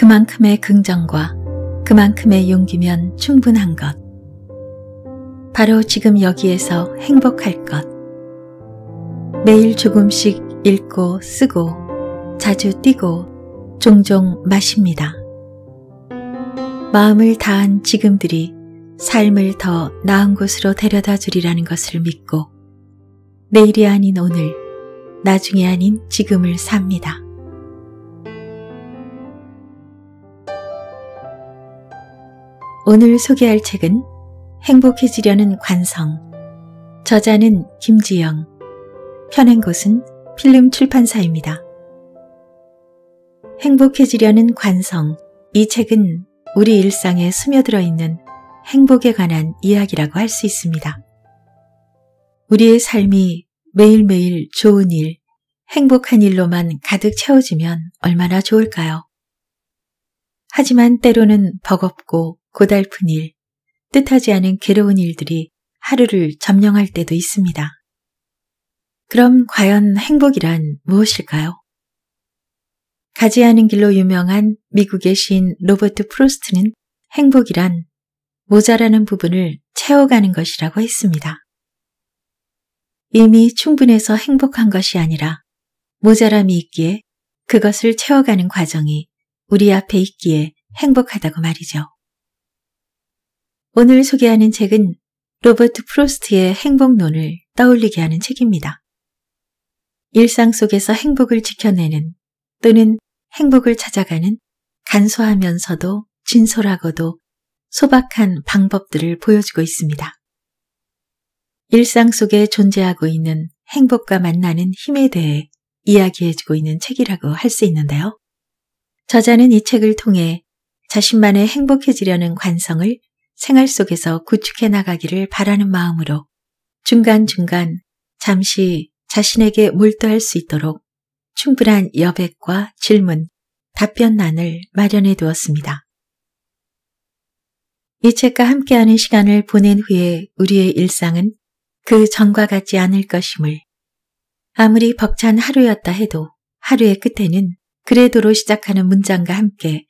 그만큼의 긍정과 그만큼의 용기면 충분한 것. 바로 지금 여기에서 행복할 것. 매일 조금씩 읽고 쓰고 자주 뛰고 종종 마십니다. 마음을 다한 지금들이 삶을 더 나은 곳으로 데려다 주리라는 것을 믿고 내일이 아닌 오늘, 나중에 아닌 지금을 삽니다. 오늘 소개할 책은 행복해지려는 관성. 저자는 김지영. 펴낸 곳은 필름 출판사입니다. 행복해지려는 관성. 이 책은 우리 일상에 스며들어 있는 행복에 관한 이야기라고 할 수 있습니다. 우리의 삶이 매일매일 좋은 일, 행복한 일로만 가득 채워지면 얼마나 좋을까요? 하지만 때로는 버겁고 고달픈 일, 뜻하지 않은 괴로운 일들이 하루를 점령할 때도 있습니다. 그럼 과연 행복이란 무엇일까요? 가지 않은 길로 유명한 미국의 시인 로버트 프로스트는 행복이란 모자라는 부분을 채워가는 것이라고 했습니다. 이미 충분해서 행복한 것이 아니라 모자람이 있기에 그것을 채워가는 과정이 우리 앞에 있기에 행복하다고 말이죠. 오늘 소개하는 책은 로버트 프로스트의 행복론을 떠올리게 하는 책입니다. 일상 속에서 행복을 지켜내는 또는 행복을 찾아가는 간소하면서도 진솔하고도 소박한 방법들을 보여주고 있습니다. 일상 속에 존재하고 있는 행복과 만나는 힘에 대해 이야기해주고 있는 책이라고 할 수 있는데요. 저자는 이 책을 통해 자신만의 행복해지려는 관성을 생활 속에서 구축해 나가기를 바라는 마음으로 중간중간 잠시 자신에게 몰두할 수 있도록 충분한 여백과 질문, 답변란을 마련해 두었습니다. 이 책과 함께하는 시간을 보낸 후에 우리의 일상은 그 전과 같지 않을 것임을 아무리 벅찬 하루였다 해도 하루의 끝에는 그래도로 시작하는 문장과 함께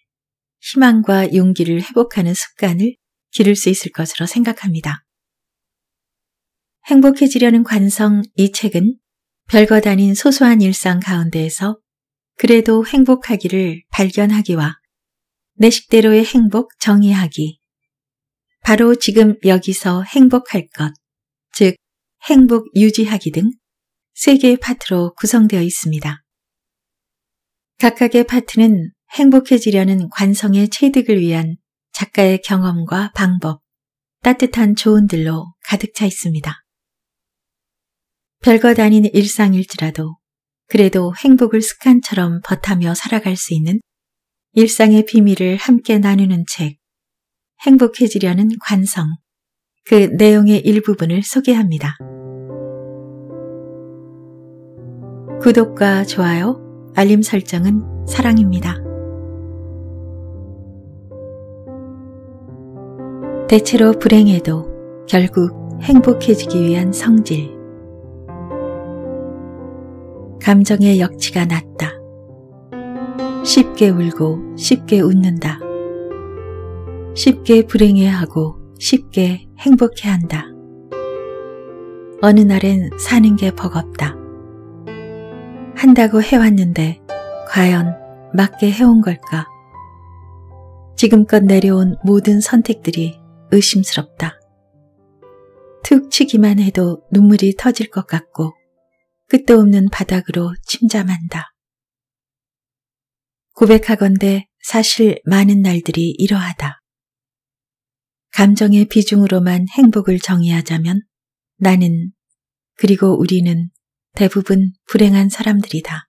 희망과 용기를 회복하는 습관을 기를 수 있을 것으로 생각합니다. 행복해지려는 관성 이 책은 별것 아닌 소소한 일상 가운데에서 그래도 행복하기를 발견하기와 내 식대로의 행복 정의하기. 바로 지금 여기서 행복할 것, 즉 행복 유지하기 등 세 개의 파트로 구성되어 있습니다. 각각의 파트는 행복해지려는 관성의 체득을 위한 작가의 경험과 방법, 따뜻한 조언들로 가득 차 있습니다. 별것 아닌 일상일지라도 그래도 행복을 습관처럼 버타며 살아갈 수 있는 일상의 비밀을 함께 나누는 책, 행복해지려는 관성, 그 내용의 일부분을 소개합니다. 구독과 좋아요, 알림 설정은 사랑입니다. 대체로 불행해도 결국 행복해지기 위한 성질. 감정의 역치가 낮다. 쉽게 울고 쉽게 웃는다. 쉽게 불행해하고 쉽게 행복해한다. 어느 날엔 사는 게 버겁다. 한다고 해왔는데 과연 맞게 해온 걸까? 지금껏 내려온 모든 선택들이 의심스럽다. 툭 치기만 해도 눈물이 터질 것 같고 끝도 없는 바닥으로 침잠한다. 고백하건대 사실 많은 날들이 이러하다. 감정의 비중으로만 행복을 정의하자면 나는 그리고 우리는 대부분 불행한 사람들이다.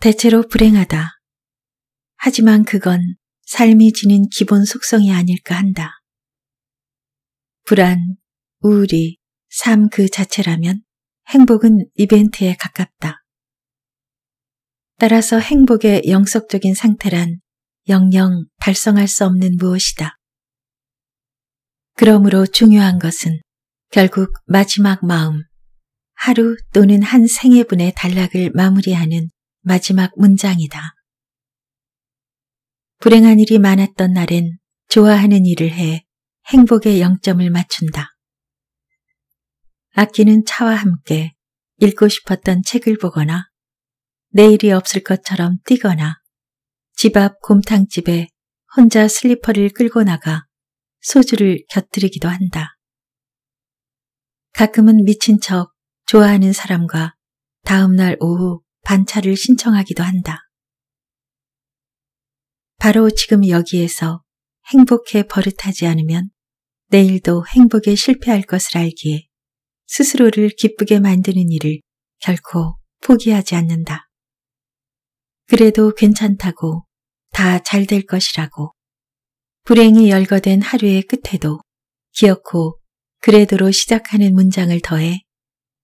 대체로 불행하다. 하지만 그건 삶이 지닌 기본 속성이 아닐까 한다. 불안, 우울이 삶 그 자체라면 행복은 이벤트에 가깝다. 따라서 행복의 영속적인 상태란 영영 달성할 수 없는 무엇이다. 그러므로 중요한 것은 결국 마지막 마음, 하루 또는 한 생애분의 단락을 마무리하는 마지막 문장이다. 불행한 일이 많았던 날엔 좋아하는 일을 해 행복의 영점을 맞춘다. 아끼는 차와 함께 읽고 싶었던 책을 보거나 내일이 없을 것처럼 뛰거나 집 앞 곰탕집에 혼자 슬리퍼를 끌고 나가 소주를 곁들이기도 한다. 가끔은 미친 척 좋아하는 사람과 다음날 오후 반차를 신청하기도 한다. 바로 지금 여기에서 행복해 버릇하지 않으면 내일도 행복에 실패할 것을 알기에 스스로를 기쁘게 만드는 일을 결코 포기하지 않는다. 그래도 괜찮다고 다 잘 될 것이라고 불행이 열거된 하루의 끝에도 기어코 그래도로 시작하는 문장을 더해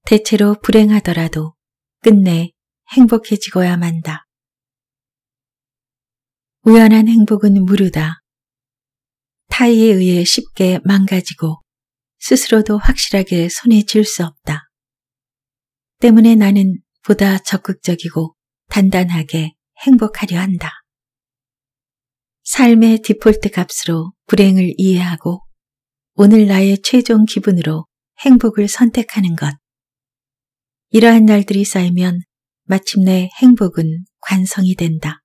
대체로 불행하더라도 끝내 행복해지고야 만다. 우연한 행복은 무르다 타의에 의해 쉽게 망가지고 스스로도 확실하게 손에 쥘 수 없다. 때문에 나는 보다 적극적이고 단단하게 행복하려 한다. 삶의 디폴트 값으로 불행을 이해하고 오늘 나의 최종 기분으로 행복을 선택하는 것. 이러한 날들이 쌓이면 마침내 행복은 관성이 된다.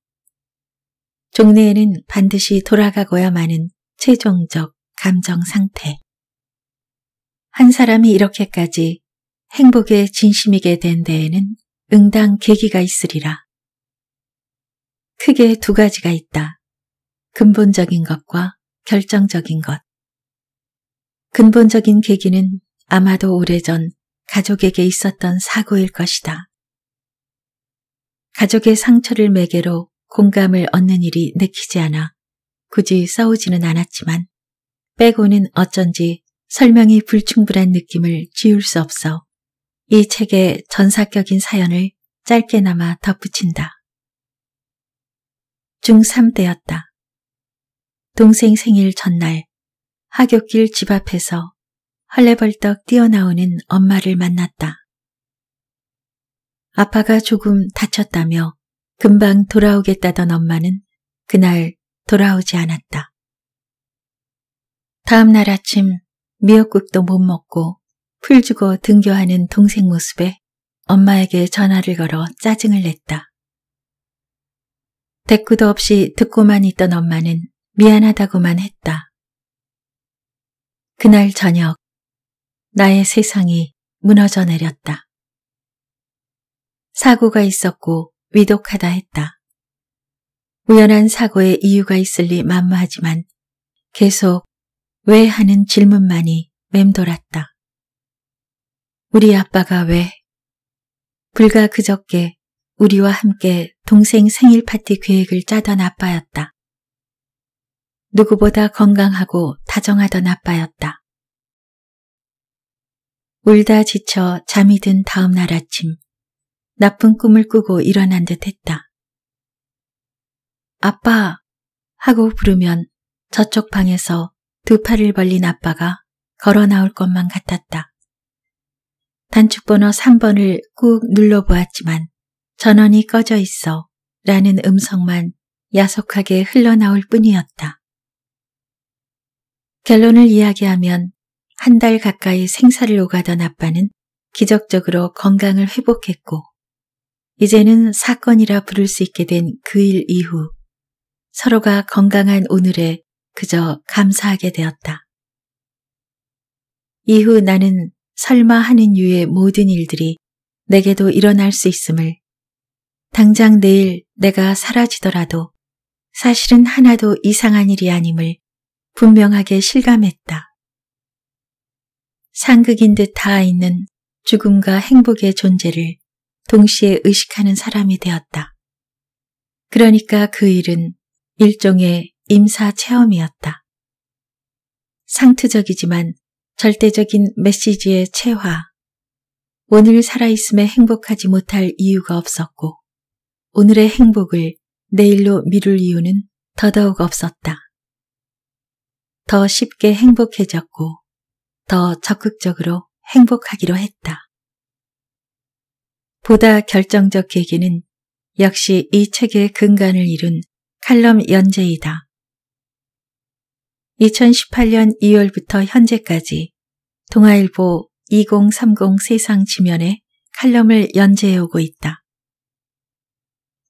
종래에는 반드시 돌아가고야마는 최종적 감정 상태. 한 사람이 이렇게까지 행복에 진심이게 된 데에는 응당 계기가 있으리라. 크게 두 가지가 있다. 근본적인 것과 결정적인 것. 근본적인 계기는 아마도 오래전 가족에게 있었던 사고일 것이다. 가족의 상처를 매개로 공감을 얻는 일이 내키지 않아 굳이 싸우지는 않았지만 빼고는 어쩐지 설명이 불충분한 느낌을 지울 수 없어 이 책의 전사격인 사연을 짧게나마 덧붙인다. 중3 때였다. 동생 생일 전날 학굣길집 앞에서 헐레벌떡 뛰어나오는 엄마를 만났다. 아빠가 조금 다쳤다며 금방 돌아오겠다던 엄마는 그날 돌아오지 않았다. 다음날 아침 미역국도 못 먹고 풀 주고 등교하는 동생 모습에 엄마에게 전화를 걸어 짜증을 냈다. 대꾸도 없이 듣고만 있던 엄마는 미안하다고만 했다. 그날 저녁 나의 세상이 무너져 내렸다. 사고가 있었고 위독하다 했다. 우연한 사고의 이유가 있을리 만무하지만 계속 왜 하는 질문만이 맴돌았다. 우리 아빠가 왜? 불과 그저께 우리와 함께 동생 생일 파티 계획을 짜던 아빠였다. 누구보다 건강하고 다정하던 아빠였다. 울다 지쳐 잠이 든 다음 날 아침 나쁜 꿈을 꾸고 일어난 듯 했다. 아빠! 하고 부르면 저쪽 방에서 두 팔을 벌린 아빠가 걸어 나올 것만 같았다. 단축번호 3번을 꾹 눌러보았지만 전원이 꺼져 있어 라는 음성만 야속하게 흘러나올 뿐이었다. 결론을 이야기하면 한 달 가까이 생사를 오가던 아빠는 기적적으로 건강을 회복했고 이제는 사건이라 부를 수 있게 된 그 일 이후 서로가 건강한 오늘에 그저 감사하게 되었다. 이후 나는 설마 하는 유의 모든 일들이 내게도 일어날 수 있음을 당장 내일 내가 사라지더라도 사실은 하나도 이상한 일이 아님을 분명하게 실감했다. 상극인 듯 닿아 있는 죽음과 행복의 존재를 동시에 의식하는 사람이 되었다. 그러니까 그 일은 일종의 임사 체험이었다. 상투적이지만 절대적인 메시지의 체화, 오늘 살아있음에 행복하지 못할 이유가 없었고, 오늘의 행복을 내일로 미룰 이유는 더더욱 없었다. 더 쉽게 행복해졌고, 더 적극적으로 행복하기로 했다. 보다 결정적 계기는 역시 이 책의 근간을 이룬 칼럼 연재이다. 2018년 2월부터 현재까지 동아일보 2030 세상 지면에 칼럼을 연재해오고 있다.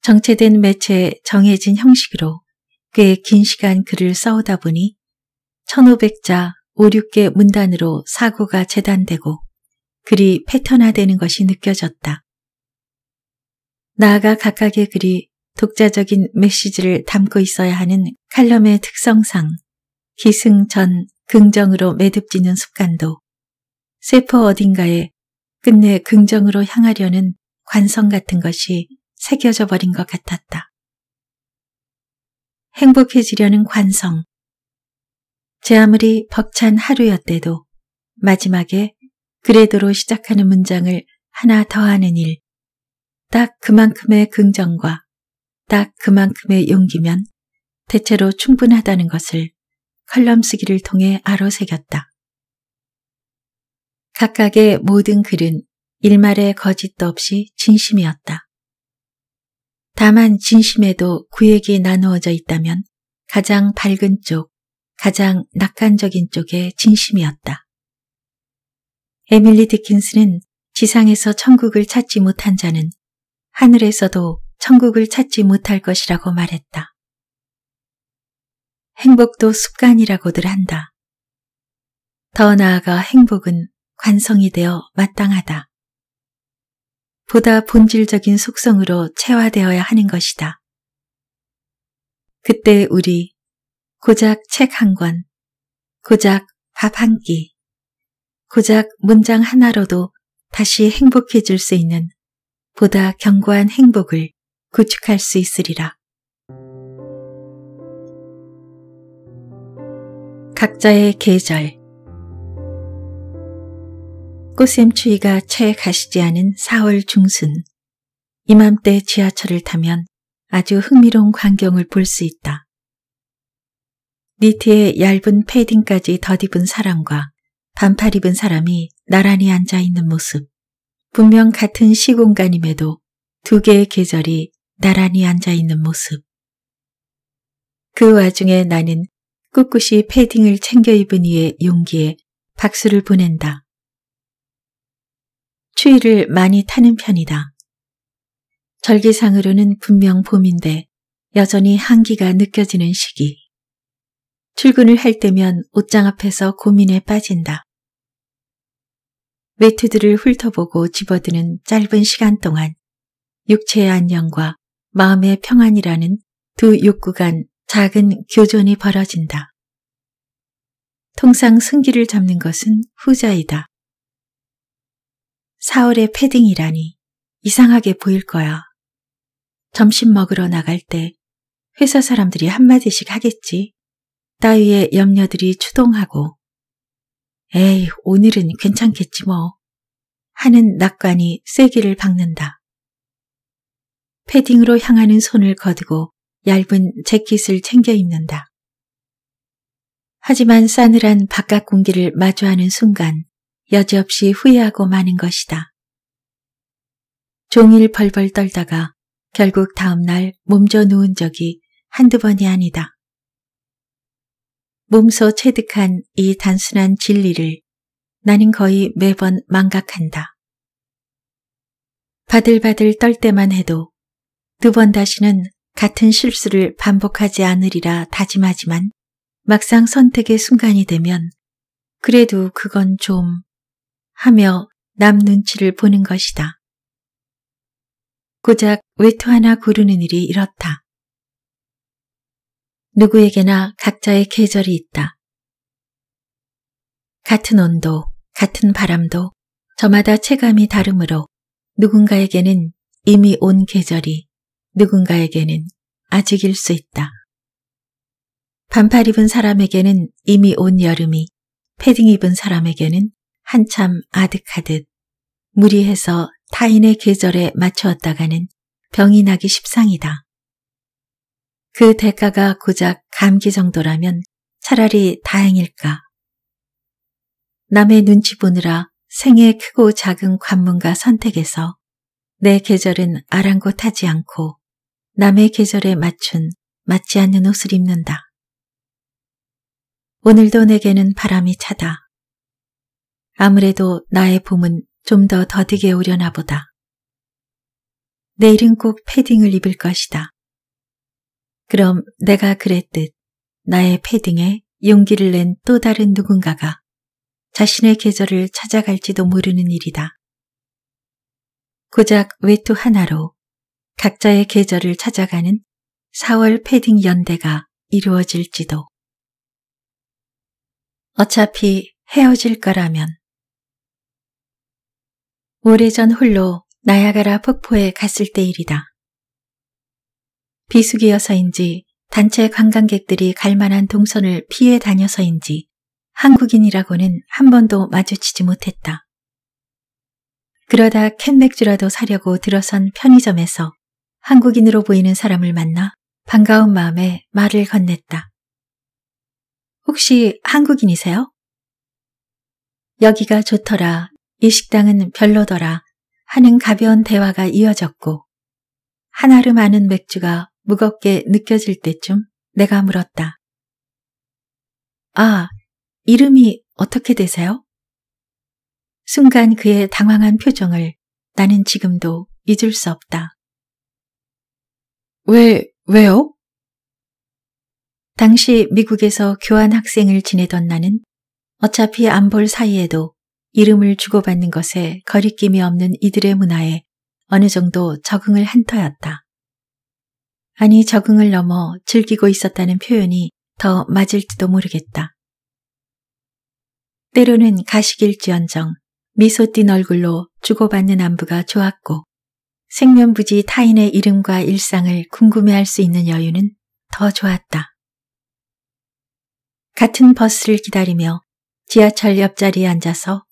정체된 매체에 정해진 형식으로 꽤 긴 시간 글을 써오다 보니 1500자 5, 6개 문단으로 사고가 재단되고 글이 패턴화되는 것이 느껴졌다. 나아가 각각의 글이 독자적인 메시지를 담고 있어야 하는 칼럼의 특성상 기승 전 긍정으로 매듭지는 습관도 세포 어딘가에 끝내 긍정으로 향하려는 관성 같은 것이 새겨져 버린 것 같았다. 행복해지려는 관성. 제 아무리 벅찬 하루였대도 마지막에 그래도로 시작하는 문장을 하나 더하는 일. 딱 그만큼의 긍정과 딱 그만큼의 용기면 대체로 충분하다는 것을 컬럼 쓰기를 통해 알아새겼다 각각의 모든 글은 일말의 거짓도 없이 진심이었다. 다만 진심에도 구획이 나누어져 있다면 가장 밝은 쪽, 가장 낙관적인 쪽의 진심이었다. 에밀리 디킨스는 지상에서 천국을 찾지 못한 자는 하늘에서도 천국을 찾지 못할 것이라고 말했다. 행복도 습관이라고들 한다. 더 나아가 행복은 관성이 되어 마땅하다. 보다 본질적인 속성으로 체화되어야 하는 것이다. 그때 우리 고작 책 한 권, 고작 밥 한 끼, 고작 문장 하나로도 다시 행복해질 수 있는 보다 견고한 행복을 구축할 수 있으리라. 각자의 계절 꽃샘추위가 채 가시지 않은 4월 중순 이맘때 지하철을 타면 아주 흥미로운 광경을 볼 수 있다. 니트의 얇은 패딩까지 덧입은 사람과 반팔 입은 사람이 나란히 앉아 있는 모습. 분명 같은 시공간임에도 두 개의 계절이 나란히 앉아있는 모습. 그 와중에 나는 꿋꿋이 패딩을 챙겨 입은 이의 용기에 박수를 보낸다. 추위를 많이 타는 편이다. 절기상으로는 분명 봄인데 여전히 한기가 느껴지는 시기. 출근을 할 때면 옷장 앞에서 고민에 빠진다. 매트들을 훑어보고 집어드는 짧은 시간 동안 육체의 안녕과 마음의 평안이라는 두 욕구 간 작은 교전이 벌어진다. 통상 승기를 잡는 것은 후자이다. 사월의 패딩이라니 이상하게 보일 거야. 점심 먹으러 나갈 때 회사 사람들이 한마디씩 하겠지. 따위의 염려들이 추동하고 에이, 오늘은 괜찮겠지 뭐. 하는 낙관이 쐐기를 박는다. 패딩으로 향하는 손을 거두고 얇은 재킷을 챙겨 입는다. 하지만 싸늘한 바깥 공기를 마주하는 순간 여지없이 후회하고 마는 것이다. 종일 벌벌 떨다가 결국 다음날 몸져 누운 적이 한두 번이 아니다. 몸소 체득한 이 단순한 진리를 나는 거의 매번 망각한다. 바들바들 떨 때만 해도 두 번 다시는 같은 실수를 반복하지 않으리라 다짐하지만 막상 선택의 순간이 되면 그래도 그건 좀 하며 남 눈치를 보는 것이다. 고작 외투 하나 고르는 일이 이렇다. 누구에게나 각자의 계절이 있다. 같은 온도, 같은 바람도 저마다 체감이 다르므로 누군가에게는 이미 온 계절이 누군가에게는 아직일 수 있다. 반팔 입은 사람에게는 이미 온 여름이 패딩 입은 사람에게는 한참 아득하듯 무리해서 타인의 계절에 맞추었다가는 병이 나기 십상이다. 그 대가가 고작 감기 정도라면 차라리 다행일까. 남의 눈치 보느라 생애 크고 작은 관문과 선택에서 내 계절은 아랑곳하지 않고 남의 계절에 맞춘 맞지 않는 옷을 입는다. 오늘도 내게는 바람이 차다. 아무래도 나의 봄은 좀 더 더디게 오려나 보다. 내일은 꼭 패딩을 입을 것이다. 그럼 내가 그랬듯 나의 패딩에 용기를 낸 또 다른 누군가가 자신의 계절을 찾아갈지도 모르는 일이다. 고작 외투 하나로 각자의 계절을 찾아가는 4월 패딩 연대가 이루어질지도. 어차피 헤어질 거라면. 오래전 홀로 나야가라 폭포에 갔을 때 일이다. 비수기여서인지 단체 관광객들이 갈만한 동선을 피해 다녀서인지 한국인이라고는 한 번도 마주치지 못했다. 그러다 캔 맥주라도 사려고 들어선 편의점에서 한국인으로 보이는 사람을 만나 반가운 마음에 말을 건넸다. 혹시 한국인이세요? 여기가 좋더라, 이 식당은 별로더라 하는 가벼운 대화가 이어졌고 한아름 아는 맥주가 무겁게 느껴질 때쯤 내가 물었다. 아, 이름이 어떻게 되세요? 순간 그의 당황한 표정을 나는 지금도 잊을 수 없다. 왜, 왜요? 당시 미국에서 교환학생을 지내던 나는 어차피 안 볼 사이에도 이름을 주고받는 것에 거리낌이 없는 이들의 문화에 어느 정도 적응을 한 터였다. 아니 적응을 넘어 즐기고 있었다는 표현이 더 맞을지도 모르겠다. 때로는 가식일지언정 미소 띤 얼굴로 주고받는 안부가 좋았고 생면부지 타인의 이름과 일상을 궁금해할 수 있는 여유는 더 좋았다. 같은 버스를 기다리며 지하철 옆자리에 앉아서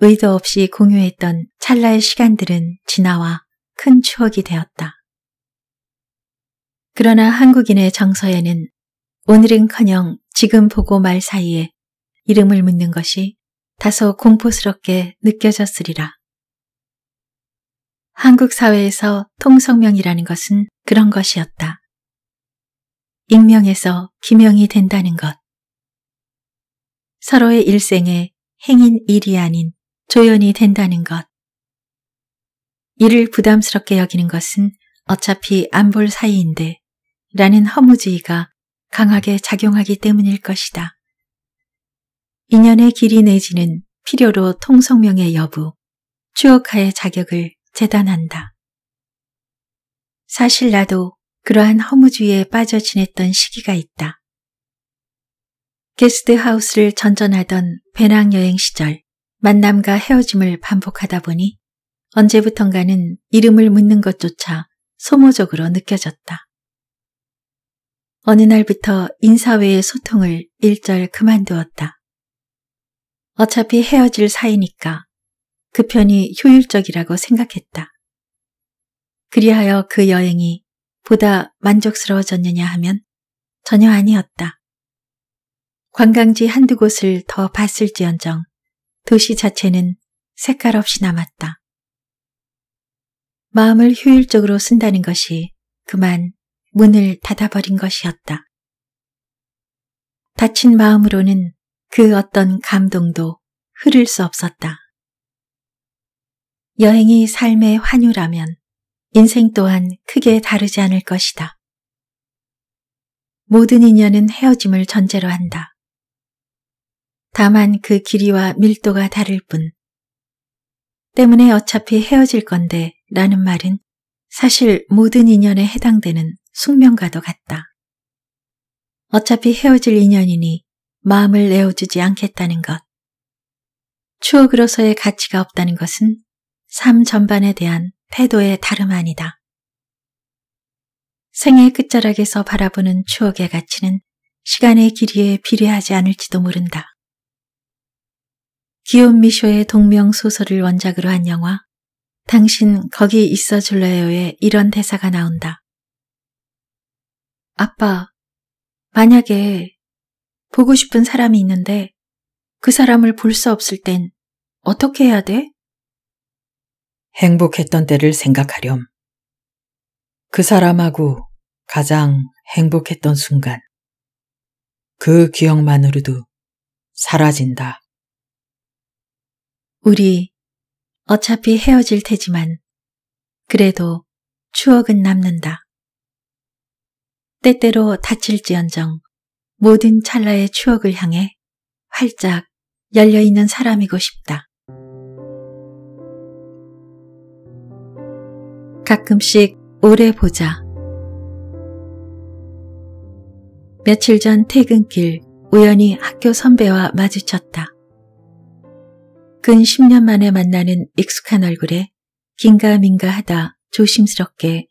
의도 없이 공유했던 찰나의 시간들은 지나와 큰 추억이 되었다. 그러나 한국인의 정서에는 오늘은커녕 지금 보고 말 사이에 이름을 묻는 것이 다소 공포스럽게 느껴졌으리라. 한국 사회에서 통성명이라는 것은 그런 것이었다. 익명에서 기명이 된다는 것. 서로의 일생에 행인 일이 아닌 조연이 된다는 것. 이를 부담스럽게 여기는 것은 어차피 안 볼 사이인데 라는 허무주의가 강하게 작용하기 때문일 것이다. 인연의 길이 내지는 필요로 통성명의 여부, 추억하의 자격을 재단한다. 사실 나도 그러한 허무주의에 빠져 지냈던 시기가 있다. 게스트하우스를 전전하던 배낭여행 시절 만남과 헤어짐을 반복하다 보니 언제부턴가는 이름을 묻는 것조차 소모적으로 느껴졌다. 어느 날부터 인사회의 소통을 일절 그만두었다. 어차피 헤어질 사이니까 그 편이 효율적이라고 생각했다. 그리하여 그 여행이 보다 만족스러워졌느냐 하면 전혀 아니었다. 관광지 한두 곳을 더 봤을지언정 도시 자체는 색깔 없이 남았다. 마음을 효율적으로 쓴다는 것이 그만 문을 닫아버린 것이었다. 다친 마음으로는 그 어떤 감동도 흐를 수 없었다. 여행이 삶의 환유라면 인생 또한 크게 다르지 않을 것이다. 모든 인연은 헤어짐을 전제로 한다. 다만 그 길이와 밀도가 다를 뿐. 때문에 어차피 헤어질 건데 라는 말은 사실 모든 인연에 해당되는 숙명과도 같다. 어차피 헤어질 인연이니 마음을 내어주지 않겠다는 것. 추억으로서의 가치가 없다는 것은 삶 전반에 대한 태도의 다름 아니다. 생의 끝자락에서 바라보는 추억의 가치는 시간의 길이에 비례하지 않을지도 모른다. 기욤 미쇼의 동명 소설을 원작으로 한 영화 당신 거기 있어 줄래요에 이런 대사가 나온다. 아빠, 만약에 보고 싶은 사람이 있는데 그 사람을 볼 수 없을 땐 어떻게 해야 돼? 행복했던 때를 생각하렴. 그 사람하고 가장 행복했던 순간. 그 기억만으로도 사라진다. 우리 어차피 헤어질 테지만 그래도 추억은 남는다. 때때로 다칠지언정 모든 찰나의 추억을 향해 활짝 열려있는 사람이고 싶다. 가끔씩 오래 보자. 며칠 전 퇴근길 우연히 학교 선배와 마주쳤다. 근 10년 만에 만나는 익숙한 얼굴에 긴가민가하다 조심스럽게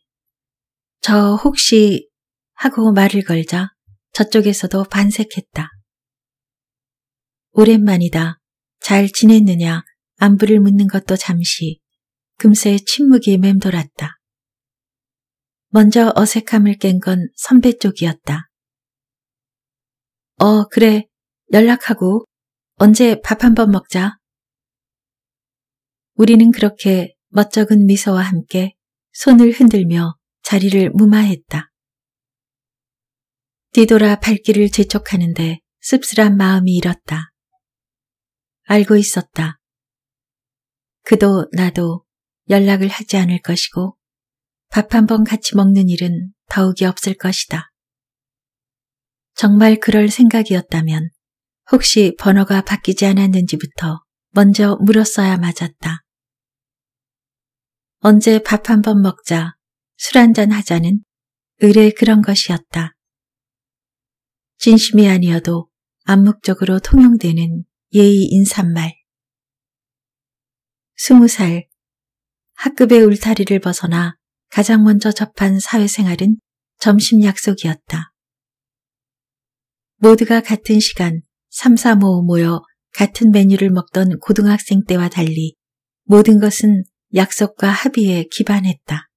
저 혹시 하고 말을 걸자 저쪽에서도 반색했다. 오랜만이다. 잘 지냈느냐 안부를 묻는 것도 잠시 금세 침묵이 맴돌았다. 먼저 어색함을 깬 건 선배 쪽이었다. 어 그래 연락하고 언제 밥 한번 먹자. 우리는 그렇게 멋쩍은 미소와 함께 손을 흔들며 자리를 무마했다. 뒤돌아 발길을 재촉하는데 씁쓸한 마음이 일었다. 알고 있었다. 그도 나도 연락을 하지 않을 것이고 밥 한 번 같이 먹는 일은 더욱이 없을 것이다. 정말 그럴 생각이었다면 혹시 번호가 바뀌지 않았는지부터 먼저 물었어야 맞았다. 언제 밥 한 번 먹자, 술 한 잔 하자는 의뢰 그런 것이었다. 진심이 아니어도 암묵적으로 통용되는 예의 인삿말 스무 살 학급의 울타리를 벗어나 가장 먼저 접한 사회생활은 점심 약속이었다. 모두가 같은 시간 삼 3, 4, 오 모여 같은 메뉴를 먹던 고등학생 때와 달리 모든 것은 약속과 합의에 기반했다.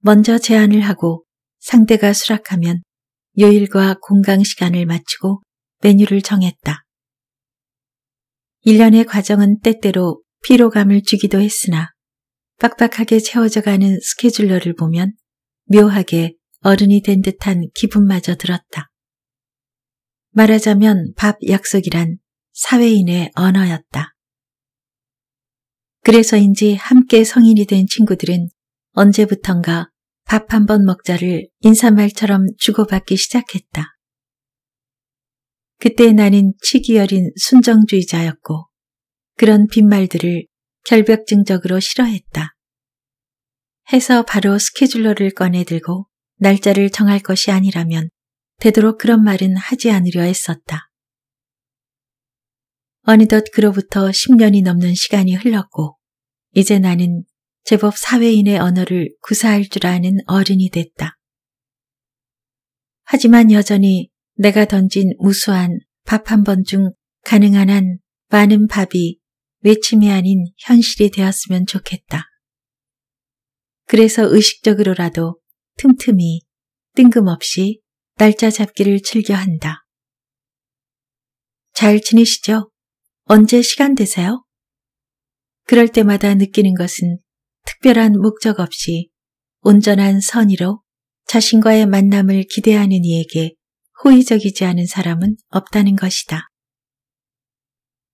먼저 제안을 하고 상대가 수락하면 요일과 공강 시간을 맞추고 메뉴를 정했다. 일련의 과정은 때때로 피로감을 주기도 했으나 빡빡하게 채워져가는 스케줄러를 보면 묘하게 어른이 된 듯한 기분마저 들었다. 말하자면 밥 약속이란 사회인의 언어였다. 그래서인지 함께 성인이 된 친구들은 언제부턴가 밥한번 먹자를 인사말처럼 주고받기 시작했다. 그때 나는 치기어린 순정주의자였고 그런 빈말들을 결벽증적으로 싫어했다. 해서 바로 스케줄러를 꺼내들고 날짜를 정할 것이 아니라면 되도록 그런 말은 하지 않으려 했었다. 어느덧 그로부터 10년이 넘는 시간이 흘렀고 이제 나는 제법 사회인의 언어를 구사할 줄 아는 어른이 됐다. 하지만 여전히 내가 던진 무수한 밥 한 번 중 가능한 한 많은 밥이 외침이 아닌 현실이 되었으면 좋겠다. 그래서 의식적으로라도 틈틈이 뜬금없이 날짜 잡기를 즐겨 한다. 잘 지내시죠? 언제 시간 되세요? 그럴 때마다 느끼는 것은 특별한 목적 없이 온전한 선의로 자신과의 만남을 기대하는 이에게 호의적이지 않은 사람은 없다는 것이다.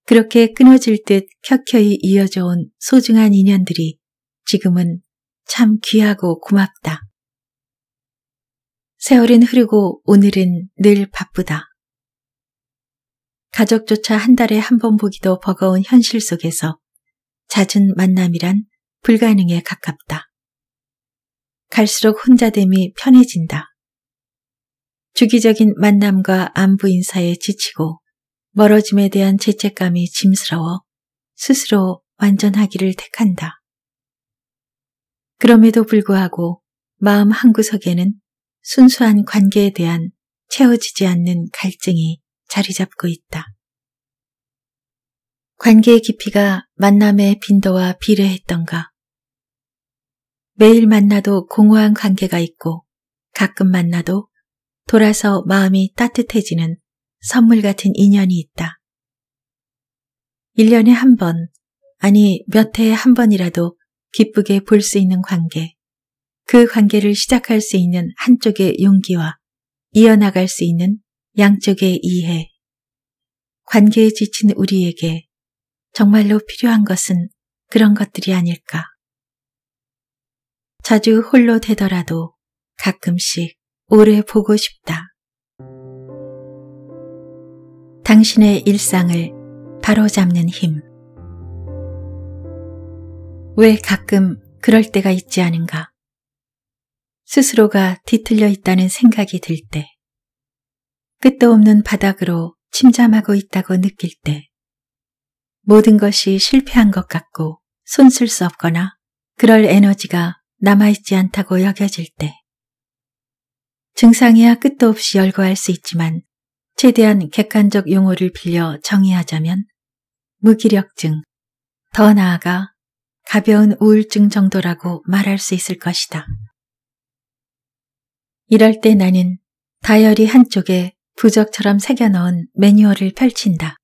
그렇게 끊어질 듯 켜켜이 이어져 온 소중한 인연들이 지금은 참 귀하고 고맙다. 세월은 흐르고 오늘은 늘 바쁘다. 가족조차 한 달에 한 번 보기도 버거운 현실 속에서 잦은 만남이란 불가능에 가깝다. 갈수록 혼자됨이 편해진다. 주기적인 만남과 안부 인사에 지치고 멀어짐에 대한 죄책감이 짐스러워 스스로 완전하기를 택한다. 그럼에도 불구하고 마음 한구석에는 순수한 관계에 대한 채워지지 않는 갈증이 자리 잡고 있다. 관계의 깊이가 만남의 빈도와 비례했던가 매일 만나도 공허한 관계가 있고 가끔 만나도 돌아서 마음이 따뜻해지는 선물 같은 인연이 있다. 1년에 한 번, 아니 몇 해에 한 번이라도 기쁘게 볼 수 있는 관계, 그 관계를 시작할 수 있는 한쪽의 용기와 이어나갈 수 있는 양쪽의 이해. 관계에 지친 우리에게 정말로 필요한 것은 그런 것들이 아닐까. 자주 홀로 되더라도 가끔씩 오래 보고 싶다. 당신의 일상을 바로잡는 힘. 왜 가끔 그럴 때가 있지 않은가? 스스로가 뒤틀려 있다는 생각이 들 때, 끝도 없는 바닥으로 침잠하고 있다고 느낄 때, 모든 것이 실패한 것 같고 손쓸 수 없거나 그럴 에너지가 남아있지 않다고 여겨질 때. 증상이야 끝도 없이 열거할 수 있지만 최대한 객관적 용어를 빌려 정의하자면 무기력증, 더 나아가 가벼운 우울증 정도라고 말할 수 있을 것이다. 이럴 때 나는 다이어리 한쪽에 부적처럼 새겨넣은 매뉴얼을 펼친다.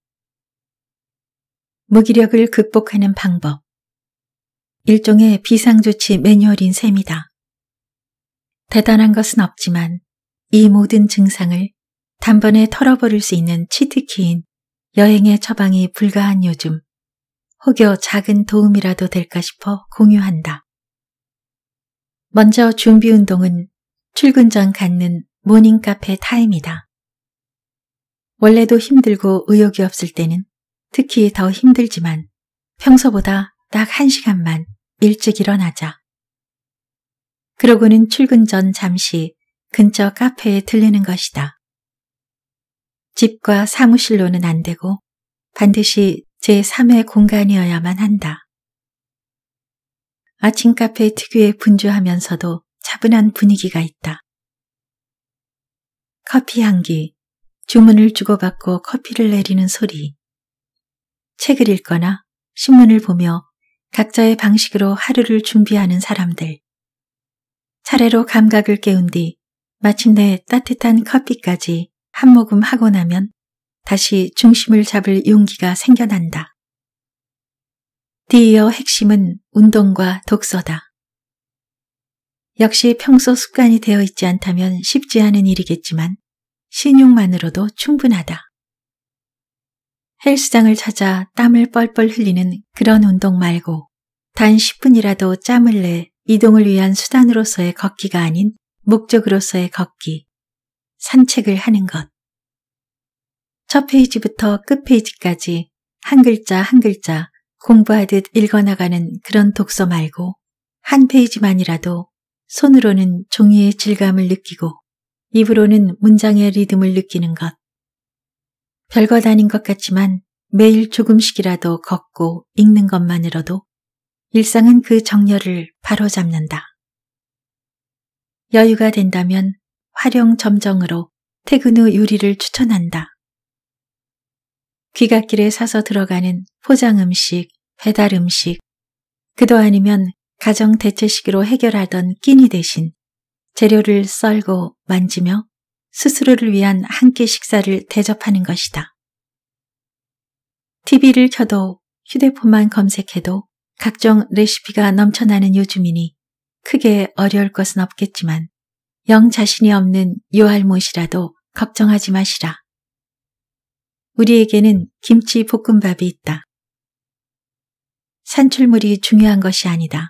무기력을 극복하는 방법 일종의 비상조치 매뉴얼인 셈이다. 대단한 것은 없지만 이 모든 증상을 단번에 털어버릴 수 있는 치트키인 여행의 처방이 불가한 요즘 혹여 작은 도움이라도 될까 싶어 공유한다. 먼저 준비 운동은 출근 전 갖는 모닝 카페 타임이다. 원래도 힘들고 의욕이 없을 때는 특히 더 힘들지만 평소보다 딱 1시간만 일찍 일어나자. 그러고는 출근 전 잠시 근처 카페에 들르는 것이다. 집과 사무실로는 안 되고 반드시 제3의 공간이어야만 한다. 아침 카페 특유의 분주하면서도 차분한 분위기가 있다. 커피 향기, 주문을 주고받고 커피를 내리는 소리, 책을 읽거나 신문을 보며 각자의 방식으로 하루를 준비하는 사람들. 차례로 감각을 깨운 뒤 마침내 따뜻한 커피까지 한 모금 하고 나면 다시 중심을 잡을 용기가 생겨난다. 뒤이어 핵심은 운동과 독서다. 역시 평소 습관이 되어 있지 않다면 쉽지 않은 일이겠지만 신용만으로도 충분하다. 헬스장을 찾아 땀을 뻘뻘 흘리는 그런 운동 말고 단 10분이라도 짬을 내 이동을 위한 수단으로서의 걷기가 아닌 목적으로서의 걷기, 산책을 하는 것. 첫 페이지부터 끝 페이지까지 한 글자 한 글자 공부하듯 읽어나가는 그런 독서 말고 한 페이지만이라도 손으로는 종이의 질감을 느끼고 입으로는 문장의 리듬을 느끼는 것. 별것 아닌 것 같지만 매일 조금씩이라도 걷고 읽는 것만으로도 일상은 그 정열을 바로잡는다. 여유가 된다면 활용 점정으로 퇴근 후 요리를 추천한다. 귀갓길에 사서 들어가는 포장 음식, 배달 음식, 그도 아니면 가정 대체식으로 해결하던 끼니 대신 재료를 썰고 만지며 스스로를 위한 한 끼 식사를 대접하는 것이다. TV를 켜도 휴대폰만 검색해도 각종 레시피가 넘쳐나는 요즘이니 크게 어려울 것은 없겠지만 영 자신이 없는 요할못이라도 걱정하지 마시라. 우리에게는 김치 볶음밥이 있다. 산출물이 중요한 것이 아니다.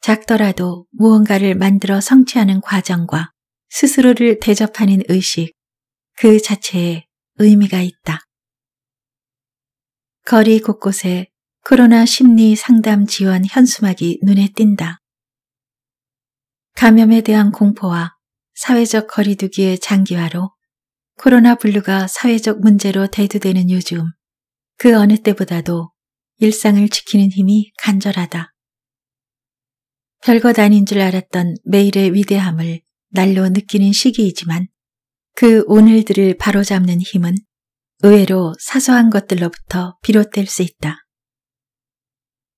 작더라도 무언가를 만들어 성취하는 과정과 스스로를 대접하는 의식 그 자체에 의미가 있다. 거리 곳곳에 코로나 심리 상담 지원 현수막이 눈에 띈다. 감염에 대한 공포와 사회적 거리두기의 장기화로 코로나 블루가 사회적 문제로 대두되는 요즘 그 어느 때보다도 일상을 지키는 힘이 간절하다. 별것 아닌 줄 알았던 매일의 위대함을 날로 느끼는 시기이지만 그 오늘들을 바로잡는 힘은 의외로 사소한 것들로부터 비롯될 수 있다.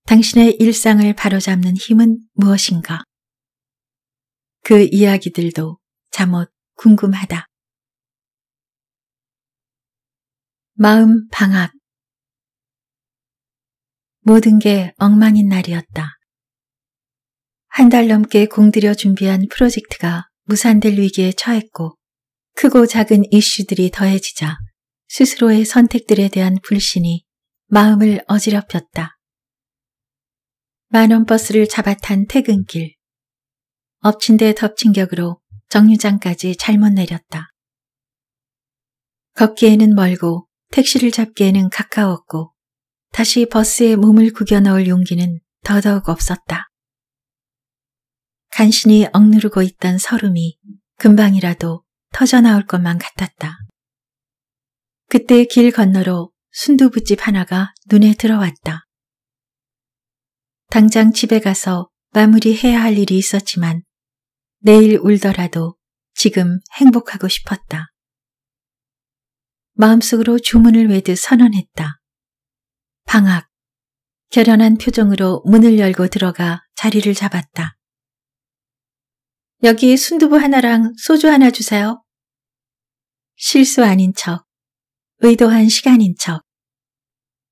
당신의 일상을 바로잡는 힘은 무엇인가? 그 이야기들도 잠옷 궁금하다. 마음 방학 모든 게 엉망인 날이었다. 한 달 넘게 공들여 준비한 프로젝트가 무산될 위기에 처했고 크고 작은 이슈들이 더해지자 스스로의 선택들에 대한 불신이 마음을 어지럽혔다. 만원 버스를 잡아탄 퇴근길. 엎친 데 덮친 격으로 정류장까지 잘못 내렸다. 걷기에는 멀고 택시를 잡기에는 가까웠고 다시 버스에 몸을 구겨 넣을 용기는 더더욱 없었다. 간신히 억누르고 있던 설움이 금방이라도 터져나올 것만 같았다. 그때 길 건너로 순두부집 하나가 눈에 들어왔다. 당장 집에 가서 마무리해야 할 일이 있었지만 내일 울더라도 지금 행복하고 싶었다. 마음속으로 주문을 외듯 선언했다. 방학. 결연한 표정으로 문을 열고 들어가 자리를 잡았다. 여기 순두부 하나랑 소주 하나 주세요. 실수 아닌 척, 의도한 시간인 척.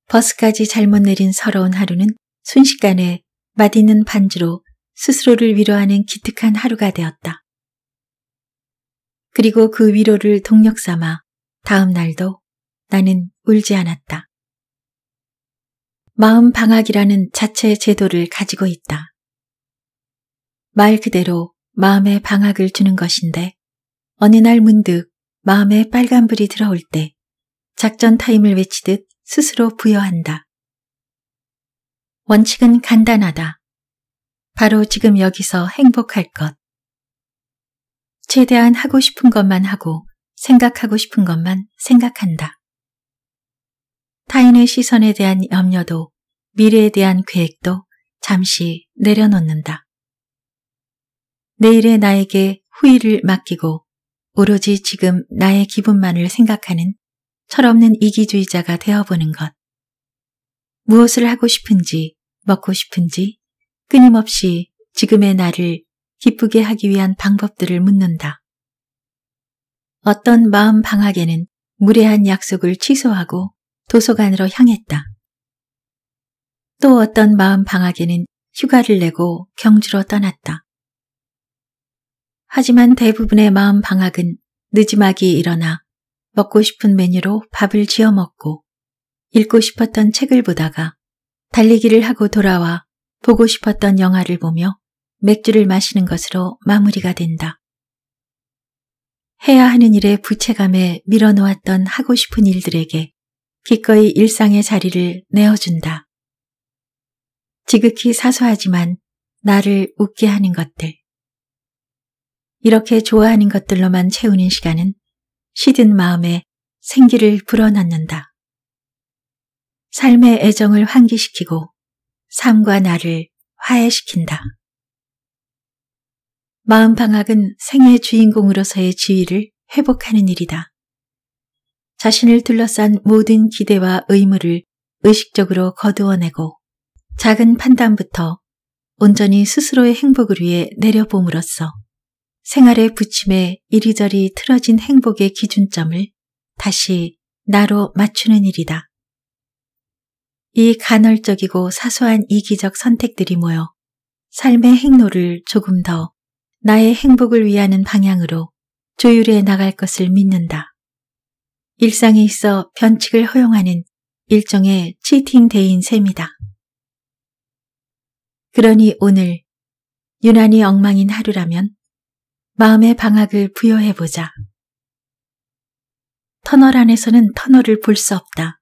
버스까지 잘못 내린 서러운 하루는 순식간에 맛있는 반지로 스스로를 위로하는 기특한 하루가 되었다. 그리고 그 위로를 동력 삼아 다음 날도 나는 울지 않았다. 마음 방학이라는 자체 제도를 가지고 있다. 말 그대로 마음에 방학을 주는 것인데 어느 날 문득 마음에 빨간불이 들어올 때 작전 타임을 외치듯 스스로 부여한다. 원칙은 간단하다. 바로 지금 여기서 행복할 것. 최대한 하고 싶은 것만 하고 생각하고 싶은 것만 생각한다. 타인의 시선에 대한 염려도 미래에 대한 계획도 잠시 내려놓는다. 내일의 나에게 후일을 맡기고 오로지 지금 나의 기분만을 생각하는 철없는 이기주의자가 되어보는 것. 무엇을 하고 싶은지, 먹고 싶은지 끊임없이 지금의 나를 기쁘게 하기 위한 방법들을 묻는다. 어떤 마음 방학에는 무례한 약속을 취소하고 도서관으로 향했다. 또 어떤 마음 방학에는 휴가를 내고 경주로 떠났다. 하지만 대부분의 마음 방학은 늦지막이 일어나 먹고 싶은 메뉴로 밥을 지어 먹고 읽고 싶었던 책을 보다가 달리기를 하고 돌아와 보고 싶었던 영화를 보며 맥주를 마시는 것으로 마무리가 된다. 해야 하는 일에 부채감에 밀어놓았던 하고 싶은 일들에게 기꺼이 일상의 자리를 내어준다. 지극히 사소하지만 나를 웃게 하는 것들. 이렇게 좋아하는 것들로만 채우는 시간은 시든 마음에 생기를 불어넣는다. 삶의 애정을 환기시키고 삶과 나를 화해시킨다. 마음 방학은 생의 주인공으로서의 지위를 회복하는 일이다. 자신을 둘러싼 모든 기대와 의무를 의식적으로 거두어내고 작은 판단부터 온전히 스스로의 행복을 위해 내려봄으로써 생활의 부침에 이리저리 틀어진 행복의 기준점을 다시 나로 맞추는 일이다. 이 간헐적이고 사소한 이기적 선택들이 모여 삶의 행로를 조금 더 나의 행복을 위하는 방향으로 조율해 나갈 것을 믿는다. 일상에 있어 변칙을 허용하는 일종의 치팅데인 셈이다. 그러니 오늘 유난히 엉망인 하루라면 마음의 방학을 부여해보자. 터널 안에서는 터널을 볼 수 없다.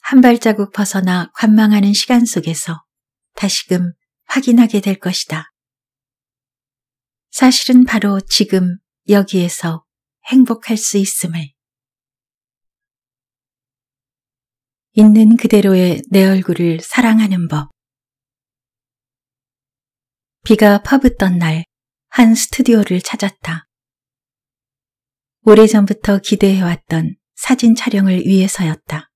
한 발자국 벗어나 관망하는 시간 속에서 다시금 확인하게 될 것이다. 사실은 바로 지금 여기에서 행복할 수 있음을. 있는 그대로의 내 얼굴을 사랑하는 법. 비가 퍼붓던 날, 한 스튜디오를 찾았다. 오래전부터 기대해왔던 사진 촬영을 위해서였다.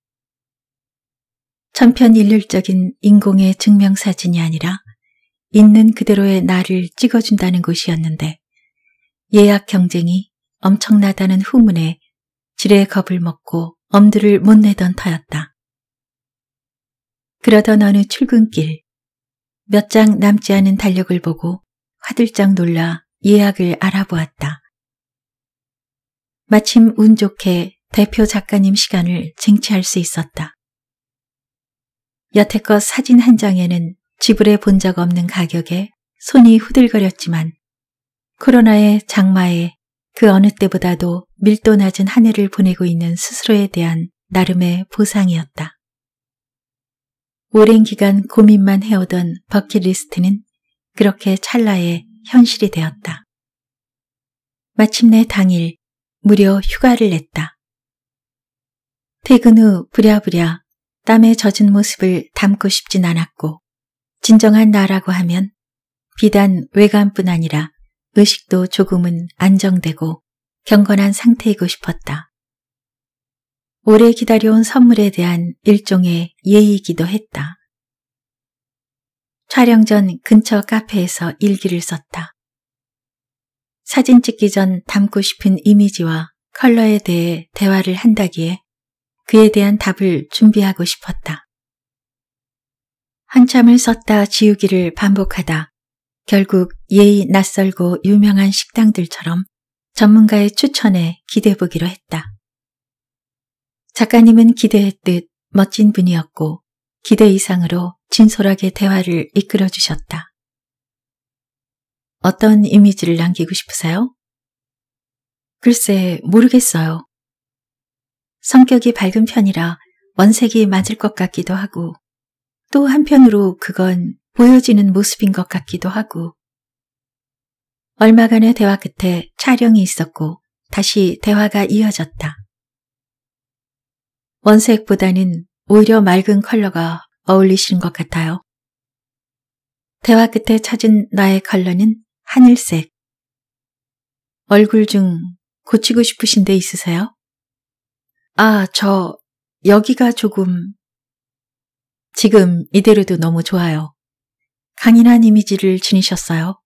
천편일률적인 인공의 증명사진이 아니라 있는 그대로의 나를 찍어준다는 곳이었는데 예약 경쟁이 엄청나다는 후문에 지레 겁을 먹고 엄두를 못 내던 터였다. 그러던 어느 출근길 몇 장 남지 않은 달력을 보고 화들짝 놀라 예약을 알아보았다. 마침 운 좋게 대표 작가님 시간을 쟁취할 수 있었다. 여태껏 사진 한 장에는 지불해 본 적 없는 가격에 손이 후들거렸지만 코로나의 장마에 그 어느 때보다도 밀도 낮은 한 해를 보내고 있는 스스로에 대한 나름의 보상이었다. 오랜 기간 고민만 해오던 버킷리스트는 그렇게 찰나에 현실이 되었다. 마침내 당일 무려 휴가를 냈다. 퇴근 후 부랴부랴 땀에 젖은 모습을 담고 싶진 않았고 진정한 나라고 하면 비단 외관뿐 아니라 의식도 조금은 안정되고 경건한 상태이고 싶었다. 오래 기다려온 선물에 대한 일종의 예의이기도 했다. 촬영 전 근처 카페에서 일기를 썼다. 사진 찍기 전 담고 싶은 이미지와 컬러에 대해 대화를 한다기에 그에 대한 답을 준비하고 싶었다. 한참을 썼다 지우기를 반복하다 결국 예의 낯설고 유명한 식당들처럼 전문가의 추천에 기대보기로 했다. 작가님은 기대했듯 멋진 분이었고 기대 이상으로 진솔하게 대화를 이끌어 주셨다. 어떤 이미지를 남기고 싶으세요? 글쎄, 모르겠어요. 성격이 밝은 편이라 원색이 맞을 것 같기도 하고, 또 한편으로 그건 보여지는 모습인 것 같기도 하고, 얼마간의 대화 끝에 촬영이 있었고 다시 대화가 이어졌다. 원색보다는 오히려 맑은 컬러가 어울리시는 것 같아요. 대화 끝에 찾은 나의 컬러는 하늘색. 얼굴 중 고치고 싶으신 데 있으세요? 아, 저 여기가 조금 지금 이대로도 너무 좋아요. 강인한 이미지를 지니셨어요.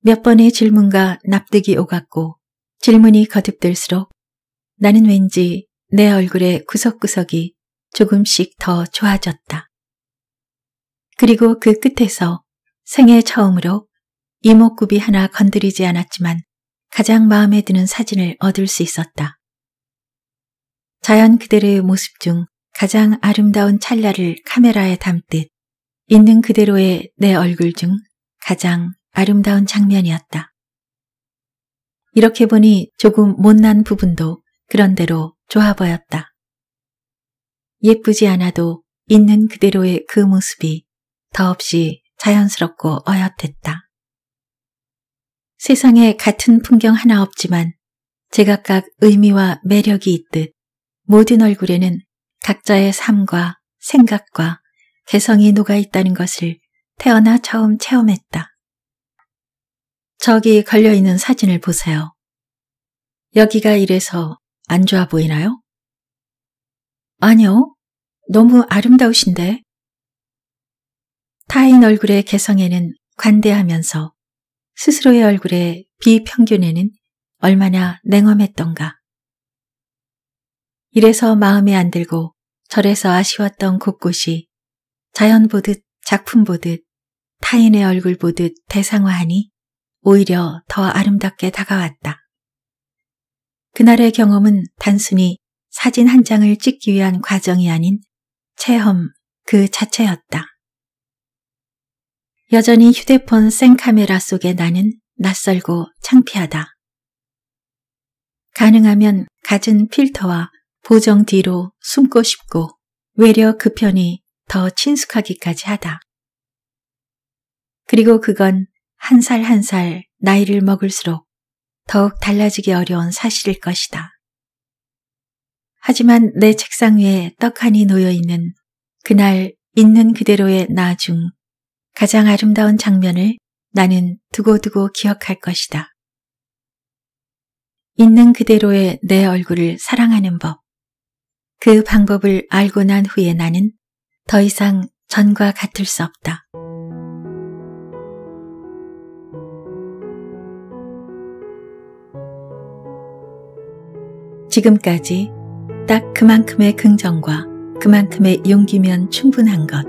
몇 번의 질문과 납득이 오갔고 질문이 거듭될수록 나는 왠지 내 얼굴의 구석구석이 조금씩 더 좋아졌다. 그리고 그 끝에서 생애 처음으로 이목구비 하나 건드리지 않았지만 가장 마음에 드는 사진을 얻을 수 있었다. 자연 그대로의 모습 중 가장 아름다운 찰나를 카메라에 담듯 있는 그대로의 내 얼굴 중 가장 아름다운 장면이었다. 이렇게 보니 조금 못난 부분도 그런대로 좋아 보였다. 예쁘지 않아도 있는 그대로의 그 모습이 더없이 자연스럽고 어엿했다. 세상에 같은 풍경 하나 없지만 제각각 의미와 매력이 있듯 모든 얼굴에는 각자의 삶과 생각과 개성이 녹아 있다는 것을 태어나 처음 체험했다. 저기 걸려있는 사진을 보세요. 여기가 이래서 안 좋아 보이나요? 아니요. 너무 아름다우신데. 타인 얼굴의 개성에는 관대하면서 스스로의 얼굴의 비평균에는 얼마나 냉엄했던가. 이래서 마음에 안 들고 절에서 아쉬웠던 곳곳이 자연 보듯 작품 보듯 타인의 얼굴 보듯 대상화하니 오히려 더 아름답게 다가왔다. 그날의 경험은 단순히 사진 한 장을 찍기 위한 과정이 아닌 체험 그 자체였다. 여전히 휴대폰 생카메라 속에 나는 낯설고 창피하다. 가능하면 갖은 필터와 보정 뒤로 숨고 싶고 외려 그 편이 더 친숙하기까지 하다. 그리고 그건 한 살 한살 한살 나이를 먹을수록 더욱 달라지기 어려운 사실일 것이다. 하지만 내 책상 위에 떡하니 놓여있는 그날 있는 그대로의 나 중 가장 아름다운 장면을 나는 두고두고 기억할 것이다. 있는 그대로의 내 얼굴을 사랑하는 법. 그 방법을 알고 난 후에 나는 더 이상 전과 같을 수 없다. 지금까지 딱 그만큼의 긍정과 그만큼의 용기면 충분한 것,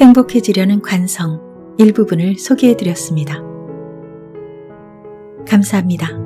행복해지려는 관성 일부분을 소개해드렸습니다. 감사합니다.